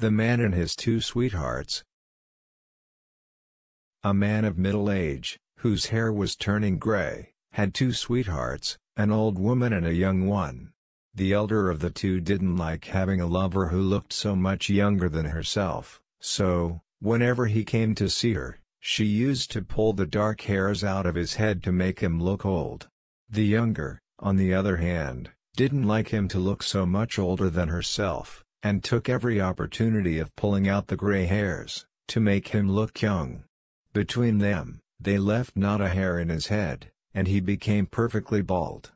The man and his two sweethearts. A man of middle age, whose hair was turning gray, had two sweethearts, an old woman and a young one. The elder of the two didn't like having a lover who looked so much younger than herself, so, whenever he came to see her, she used to pull the dark hairs out of his head to make him look old. The younger, on the other hand, didn't like him to look so much older than herself, and took every opportunity of pulling out the gray hairs, to make him look young. Between them, they left not a hair in his head, and he became perfectly bald.